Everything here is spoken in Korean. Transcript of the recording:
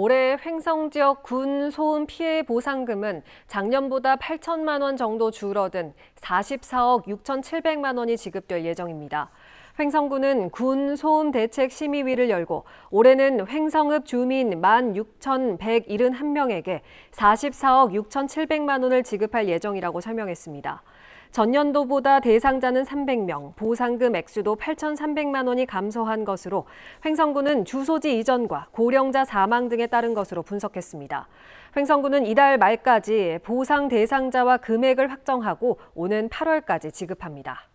올해 횡성 지역 군 소음 피해 보상금은 작년보다 8천만 원 정도 줄어든 44억 6,700만 원이 지급될 예정입니다. 횡성군은 군 소음 대책 심의위를 열고 올해는 횡성읍 주민 16,171명에게 44억 6,700만 원을 지급할 예정이라고 설명했습니다. 전년도보다 대상자는 300명, 보상금 액수도 8,300만 원이 감소한 것으로 횡성군은 주소지 이전과 고령자 사망 등에 따른 것으로 분석했습니다. 횡성군은 이달 말까지 보상 대상자와 금액을 확정하고 오는 8월까지 지급합니다.